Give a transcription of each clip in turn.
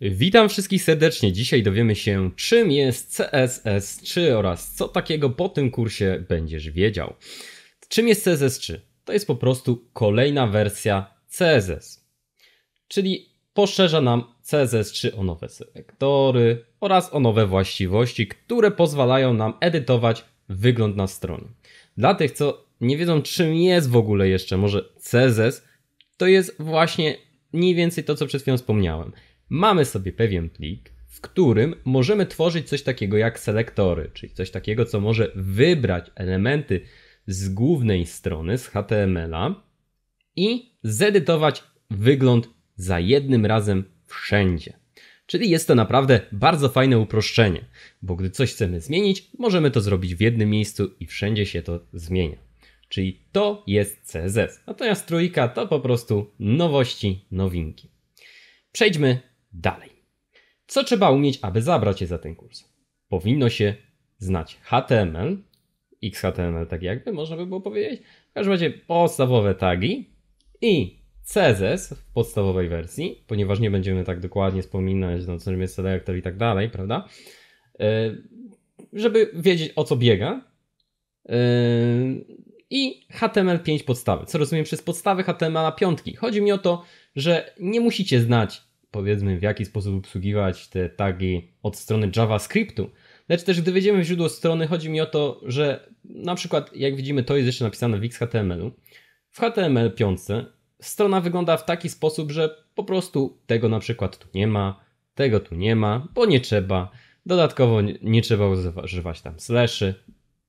Witam wszystkich serdecznie. Dzisiaj dowiemy się, czym jest CSS3 oraz co takiego po tym kursie będziesz wiedział. Czym jest CSS3? To jest po prostu kolejna wersja CSS, czyli poszerza nam CSS3 o nowe selektory oraz o nowe właściwości, które pozwalają nam edytować wygląd na stronie. Dla tych, co nie wiedzą, czym jest w ogóle jeszcze może CSS, to jest właśnie mniej więcej to, co przed chwilą wspomniałem mamy sobie pewien plik, w którym możemy tworzyć coś takiego jak selektory, czyli coś takiego, co może wybrać elementy z głównej strony, z HTML-a i zedytować wygląd za jednym razem wszędzie. Czyli jest to naprawdę bardzo fajne uproszczenie, bo gdy coś chcemy zmienić, możemy to zrobić w jednym miejscu i wszędzie się to zmienia. Czyli to jest CSS. Natomiast trójka to po prostu nowości, nowinki. Przejdźmy dalej. Co trzeba umieć, aby zabrać się za ten kurs? Powinno się znać HTML, XHTML tak jakby można by było powiedzieć, w każdym razie podstawowe tagi i CSS w podstawowej wersji, ponieważ nie będziemy tak dokładnie wspominać, no, co jest selector i tak dalej, prawda? E, żeby wiedzieć o co biega. E, I HTML5 podstawy. Co rozumiem przez podstawy HTML5? Chodzi mi o to, że nie musicie znać powiedzmy w jaki sposób obsługiwać te tagi od strony JavaScriptu, lecz też gdy wejdziemy w źródło strony, chodzi mi o to, że na przykład jak widzimy to jest jeszcze napisane w XHTML-u, w HTML5 strona wygląda w taki sposób, że po prostu tego na przykład tu nie ma, tego tu nie ma, bo nie trzeba. Dodatkowo nie, nie trzeba używać tam slashy,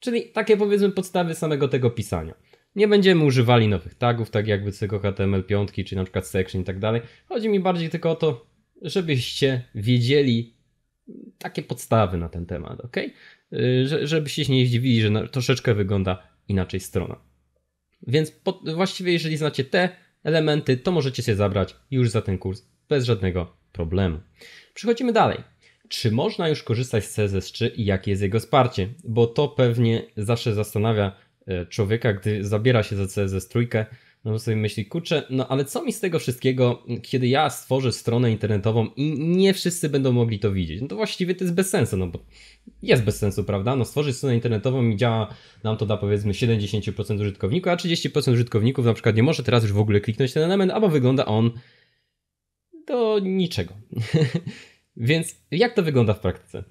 czyli takie powiedzmy podstawy samego tego pisania. Nie będziemy używali nowych tagów, tak jakby tylko HTML5 czy na przykład section i tak dalej. Chodzi mi bardziej tylko o to, żebyście wiedzieli takie podstawy na ten temat, ok? Że, żebyście się nie zdziwili, że na, troszeczkę wygląda inaczej strona. Więc właściwie jeżeli znacie te elementy, to możecie się zabrać już za ten kurs bez żadnego problemu. Przechodzimy dalej. Czy można już korzystać z CSS3 i jakie jest jego wsparcie? Bo to pewnie zawsze zastanawia E, człowieka, gdy zabiera się za CSS trójkę, no sobie myśli, kurczę, no ale co mi z tego wszystkiego, kiedy ja stworzę stronę internetową i nie wszyscy będą mogli to widzieć? No to właściwie to jest bez sensu, no bo jest bez sensu, prawda? No stworzyć stronę internetową i działa, nam to da powiedzmy 70% użytkowników, a 30% użytkowników na przykład nie może teraz już w ogóle kliknąć ten element, albo wygląda on do niczego. Więc jak to wygląda w praktyce?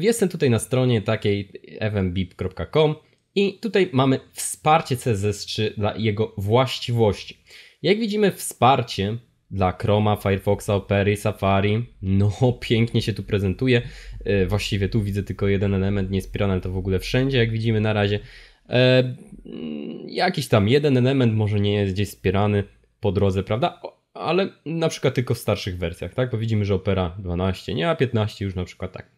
Jestem tutaj na stronie takiej fmbip.com i tutaj mamy wsparcie CSS3 dla jego właściwości. Jak widzimy, wsparcie dla Chroma, Firefoxa, Opery, Safari. No, pięknie się tu prezentuje. E, właściwie tu widzę tylko jeden element, nie jest pirany, to w ogóle wszędzie, jak widzimy na razie. E, mm, jakiś tam jeden element może nie jest gdzieś wspierany po drodze, prawda? ale na przykład tylko w starszych wersjach, tak? Bo widzimy, że Opera 12 nie, a 15 już na przykład tak.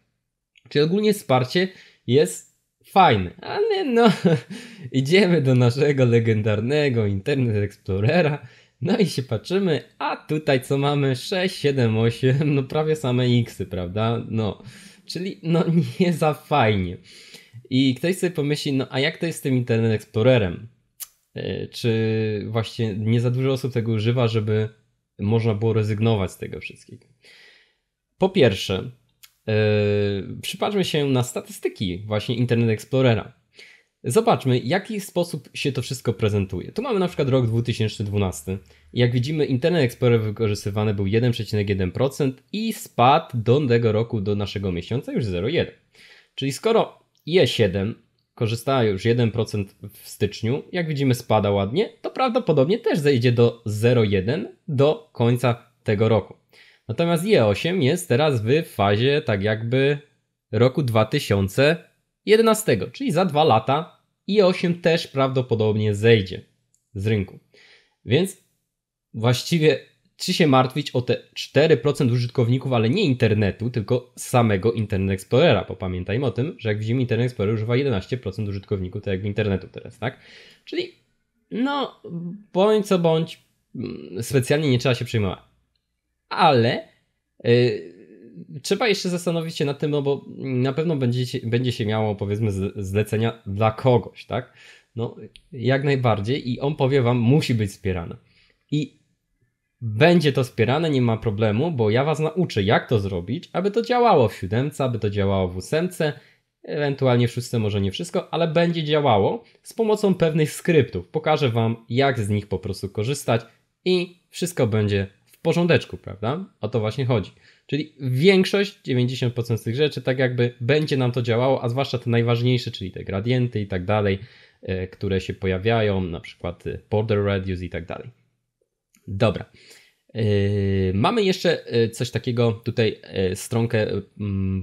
Czyli ogólnie wsparcie jest Fajny, ale no, idziemy do naszego legendarnego Internet Explorera, no i się patrzymy, a tutaj co mamy? 6, 7, 8, no prawie same xy, prawda? No, czyli no nie za fajnie. I ktoś sobie pomyśli, no a jak to jest z tym Internet Explorerem? E, czy właśnie nie za dużo osób tego używa, żeby można było rezygnować z tego wszystkiego? Po pierwsze, Yy, przypatrzmy się na statystyki właśnie Internet Explorera. Zobaczmy, w jaki sposób się to wszystko prezentuje. Tu mamy na przykład rok 2012. Jak widzimy, Internet Explorer wykorzystywany był 1,1% i spadł do tego roku, do naszego miesiąca już 0,1. Czyli skoro E7 korzystała już 1% w styczniu, jak widzimy spada ładnie, to prawdopodobnie też zejdzie do 0,1 do końca tego roku. Natomiast e ie 8 jest teraz w fazie tak jakby roku 2011, czyli za dwa lata e ie 8 też prawdopodobnie zejdzie z rynku. Więc właściwie czy się martwić o te 4% użytkowników, ale nie internetu, tylko samego Internet Explorera, bo pamiętajmy o tym, że jak widzimy Internet Explorer używa 11% użytkowników to jak internetu teraz, tak? Czyli no, bądź co bądź, mm, specjalnie nie trzeba się przejmować ale y, trzeba jeszcze zastanowić się nad tym, no bo na pewno będzie, będzie się miało powiedzmy zlecenia dla kogoś, tak? No, jak najbardziej i on powie wam, musi być wspierane. I będzie to wspierane, nie ma problemu, bo ja was nauczę, jak to zrobić, aby to działało w siódemce, aby to działało w ósemce, ewentualnie w szóstce może nie wszystko, ale będzie działało z pomocą pewnych skryptów. Pokażę wam, jak z nich po prostu korzystać i wszystko będzie porządeczku, prawda? O to właśnie chodzi. Czyli większość, 90% z tych rzeczy, tak jakby będzie nam to działało, a zwłaszcza te najważniejsze, czyli te gradienty i tak dalej, e, które się pojawiają, na przykład e, border radius i tak dalej. Dobra. E, mamy jeszcze coś takiego, tutaj stronkę,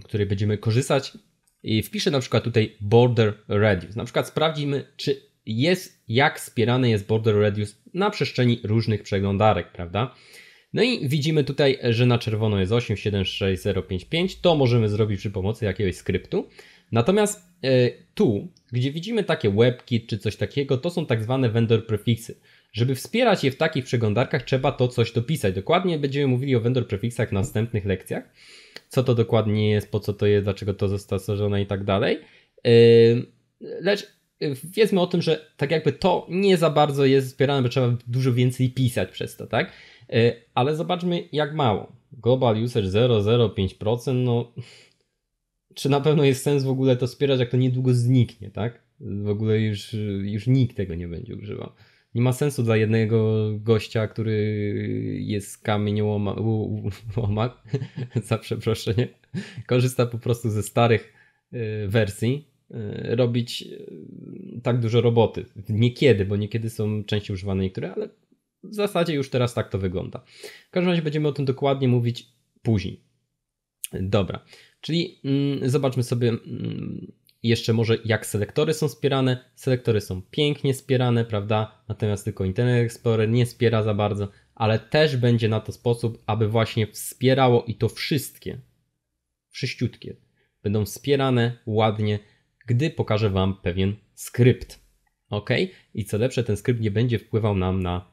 której będziemy korzystać i wpiszę na przykład tutaj border radius. Na przykład sprawdzimy, czy jest, jak wspierany jest border radius na przestrzeni różnych przeglądarek, prawda? No i widzimy tutaj, że na czerwono jest 876055. To możemy zrobić przy pomocy jakiegoś skryptu. Natomiast e, tu, gdzie widzimy takie WebKit czy coś takiego, to są tak zwane vendor prefiksy. Żeby wspierać je w takich przeglądarkach, trzeba to coś dopisać. Dokładnie będziemy mówili o vendor prefiksach w następnych lekcjach. Co to dokładnie jest, po co to jest, dlaczego to zostało stworzone i tak dalej. E, lecz e, wiedzmy o tym, że tak jakby to nie za bardzo jest wspierane, bo trzeba dużo więcej pisać przez to, tak? E, ale zobaczmy, jak mało. Global usage 0,05%, no czy na pewno jest sens w ogóle to wspierać, jak to niedługo zniknie, tak? W ogóle już, już nikt tego nie będzie używał. Nie ma sensu dla jednego gościa, który jest kamieniołoma, za przeproszenie, korzysta po prostu ze starych e, wersji, e, robić tak dużo roboty. Niekiedy, bo niekiedy są częściej używane niektóre, ale w zasadzie już teraz tak to wygląda. W każdym razie będziemy o tym dokładnie mówić później. Dobra, czyli mm, zobaczmy sobie mm, jeszcze może jak selektory są wspierane. Selektory są pięknie wspierane, prawda? Natomiast tylko Internet Explorer nie wspiera za bardzo, ale też będzie na to sposób, aby właśnie wspierało i to wszystkie, wszyściutkie, będą wspierane ładnie, gdy pokażę Wam pewien skrypt. Ok? I co lepsze, ten skrypt nie będzie wpływał nam na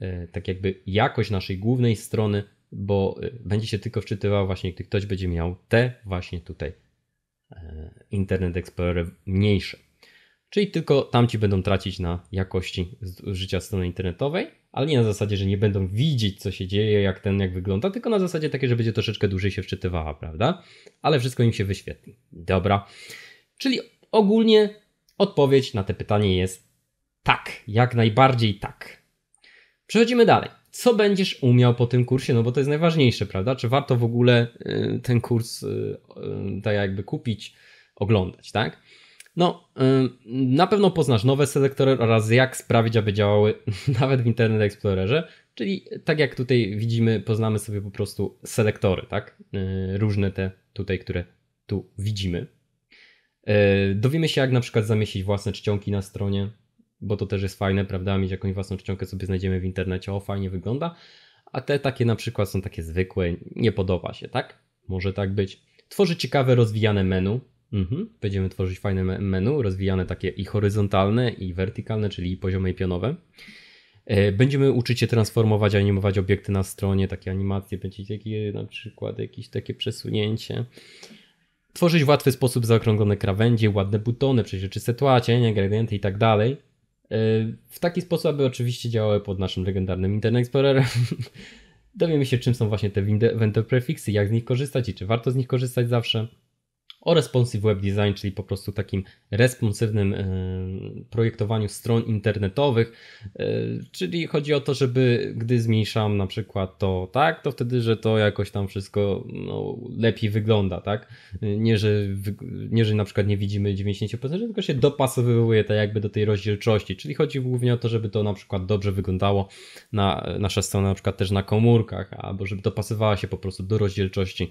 E, tak jakby jakość naszej głównej strony, bo e, będzie się tylko wczytywał właśnie, gdy ktoś będzie miał te właśnie tutaj e, Internet Explorer mniejsze. Czyli tylko tamci będą tracić na jakości życia strony internetowej, ale nie na zasadzie, że nie będą widzieć, co się dzieje, jak ten, jak wygląda, tylko na zasadzie takie, że będzie troszeczkę dłużej się wczytywała, prawda? Ale wszystko im się wyświetli. Dobra. Czyli ogólnie odpowiedź na te pytanie jest tak, jak najbardziej tak. Przechodzimy dalej. Co będziesz umiał po tym kursie? No bo to jest najważniejsze, prawda? Czy warto w ogóle y, ten kurs y, y, tak jakby kupić, oglądać, tak? No, na pewno poznasz nowe selektory oraz jak sprawić, aby działały nawet w Internet Explorerze, czyli tak jak tutaj widzimy, poznamy sobie po prostu selektory, tak? Różne te tutaj, które tu widzimy. Dowiemy się, jak na przykład zamieścić własne czcionki na stronie, bo to też jest fajne, prawda? Mieć jakąś własną czcionkę sobie znajdziemy w internecie, o fajnie wygląda. A te takie na przykład są takie zwykłe, nie podoba się, tak? Może tak być. Tworzy ciekawe, rozwijane menu. Mhm. Będziemy tworzyć fajne menu, rozwijane takie i horyzontalne, i wertykalne, czyli poziome i pionowe. E, będziemy uczyć się transformować, animować obiekty na stronie, takie animacje, będzie takie, na przykład jakieś takie przesunięcie. Tworzyć w łatwy sposób zaokrąglone krawędzie, ładne butony, przeźroczyste tła, cienie, gradienty i tak dalej. E, w taki sposób, aby oczywiście działały pod naszym legendarnym Internet Explorerem. Dowiemy się, czym są właśnie te vendor prefiksy, jak z nich korzystać i czy warto z nich korzystać zawsze o responsive web design, czyli po prostu takim responsywnym e, projektowaniu stron internetowych. E, czyli chodzi o to, żeby gdy zmniejszam na przykład to tak, to wtedy, że to jakoś tam wszystko no, lepiej wygląda, tak? Nie że, nie, że na przykład nie widzimy 90%, tylko się dopasowuje tak jakby do tej rozdzielczości. Czyli chodzi głównie o to, żeby to na przykład dobrze wyglądało na nasza strona na przykład też na komórkach, albo żeby dopasowała się po prostu do rozdzielczości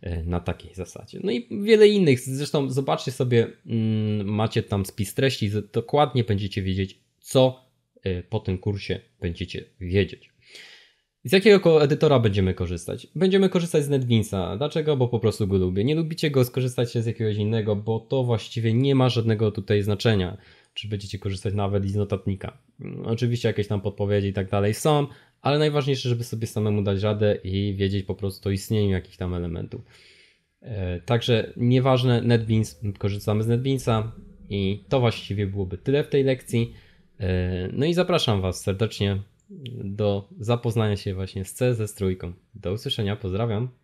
E, na takiej zasadzie. No i wiele innych. Zresztą zobaczcie sobie, mm, macie tam spis treści, dokładnie będziecie wiedzieć, co e, po tym kursie będziecie wiedzieć. Z jakiego edytora będziemy korzystać? Będziemy korzystać z NetBeansa. Dlaczego? Bo po prostu go lubię. Nie lubicie go, skorzystacie z jakiegoś innego, bo to właściwie nie ma żadnego tutaj znaczenia. Czy będziecie korzystać nawet z notatnika. Mm, oczywiście jakieś tam podpowiedzi i tak dalej są, ale najważniejsze, żeby sobie samemu dać radę i wiedzieć po prostu o istnieniu jakichś tam elementów. E, także nieważne, NetBeans, korzystamy z NetBeansa i to właściwie byłoby tyle w tej lekcji. E, no i zapraszam Was serdecznie do zapoznania się właśnie z C ze strójką. Do usłyszenia, pozdrawiam.